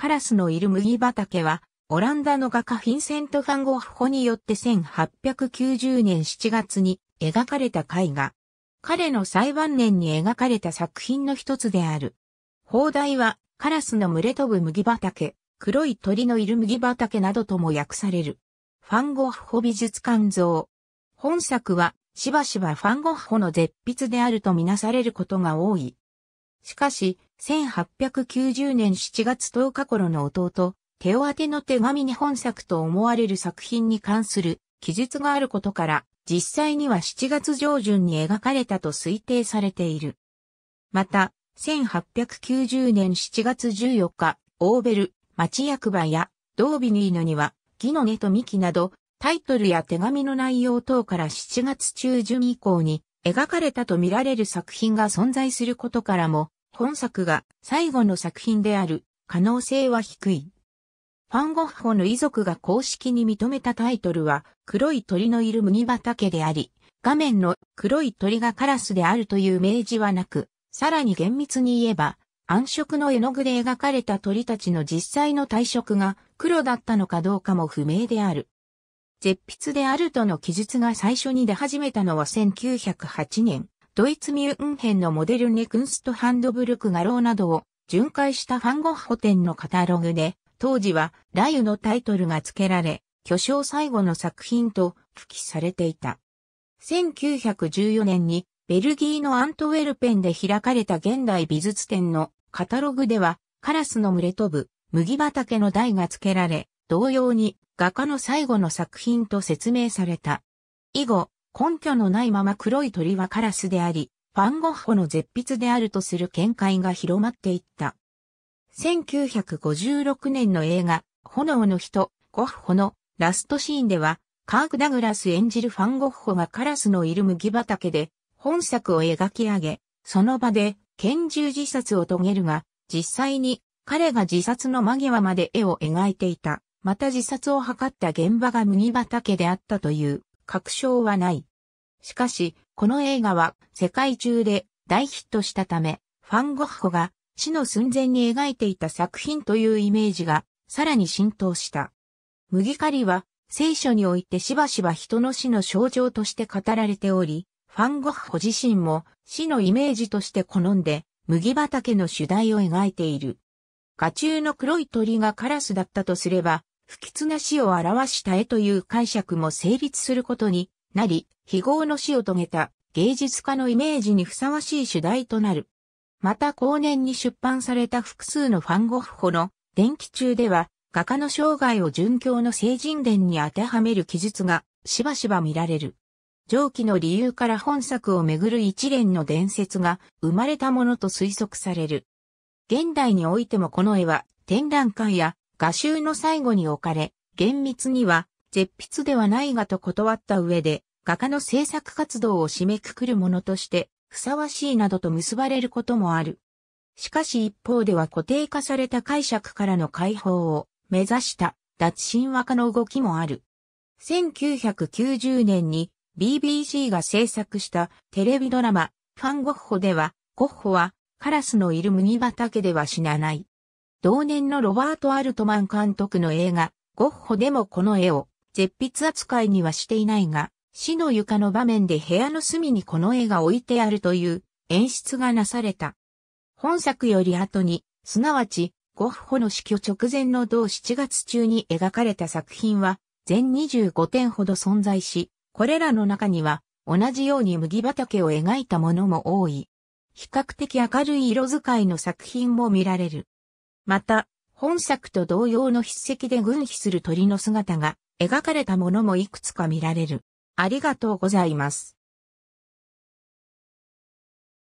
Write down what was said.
カラスのいる麦畑は、オランダの画家フィンセント・ファンゴッホによって1890年7月に描かれた絵画。彼の最晩年に描かれた作品の一つである。放題は、カラスの群れ飛ぶ麦畑、黒い鳥のいる麦畑などとも訳される。ファンゴッホ美術館像。本作は、しばしばファンゴッホの絶筆であるとみなされることが多い。しかし、1890年7月10日頃の弟、手を当ての手紙に本作と思われる作品に関する記述があることから、実際には7月上旬に描かれたと推定されている。また、1890年7月14日、オーベル、町役場や、ドービニーノには、ギノネとミキなど、タイトルや手紙の内容等から7月中旬以降に描かれたと見られる作品が存在することからも、本作が最後の作品である可能性は低い。ファンゴッホの遺族が公式に認めたタイトルは黒い鳥のいる麦畑であり、画面の黒い鳥がカラスであるという明示はなく、さらに厳密に言えば、暗色の絵の具で描かれた鳥たちの実際の体色が黒だったのかどうかも不明である。絶筆であるとの記述が最初に出始めたのは1908年。ドイツミュンヘンのモデルネクンストハンドブルク画廊などを巡回したファンゴッホ展のカタログで、当時は雷雨のタイトルが付けられ、巨匠最後の作品と付記されていた。1914年にベルギーのアントウェルペンで開かれた現代美術展のカタログではカラスの群れ飛ぶ麦畑の台が付けられ、同様に画家の最後の作品と説明された。以後、根拠のないまま黒い鳥はカラスであり、ファンゴッホの絶筆であるとする見解が広まっていった。1956年の映画、炎の人、ゴッホのラストシーンでは、カーク・ダグラス演じるファン・ゴッホがカラスのいる麦畑で本作を描き上げ、その場で拳銃自殺を遂げるが、実際に彼が自殺の間際まで絵を描いていた。また自殺を図った現場が麦畑であったという確証はない。しかし、この映画は世界中で大ヒットしたため、ファン・ゴッホが死の寸前に描いていた作品というイメージがさらに浸透した。麦刈りは聖書においてしばしば人の死の象徴として語られており、ファン・ゴッホ自身も死のイメージとして好んで麦畑の主題を描いている。画中の黒い鳥がカラスだったとすれば、不吉な死を表した絵という解釈も成立することになり、非業の死を遂げた芸術家のイメージにふさわしい主題となる。また後年に出版された複数のファンゴッホの電気中では、画家の生涯を殉教の聖人伝に当てはめる記述がしばしば見られる。上記の理由から本作をめぐる一連の伝説が生まれたものと推測される。現代においてもこの絵は展覧会や画集の最後に置かれ、厳密には絶筆ではないがと断った上で画家の制作活動を締めくくるものとしてふさわしいなどと結ばれることもある。しかし一方では固定化された解釈からの解放を目指した脱神話化の動きもある。1990年に BBC が制作したテレビドラマファンゴッホでは、ゴッホはカラスのいる麦畑では死なない。同年のロバート・アルトマン監督の映画ゴッホでもこの絵を絶筆扱いにはしていないが、死の床の場面で部屋の隅にこの絵が置いてあるという演出がなされた。本作より後に、すなわち、ゴッホの死去直前の同7月中に描かれた作品は、全25点ほど存在し、これらの中には、同じように麦畑を描いたものも多い。比較的明るい色使いの作品も見られる。また、本作と同様の筆跡で群飛する鳥の姿が描かれたものもいくつか見られる。ありがとうございます。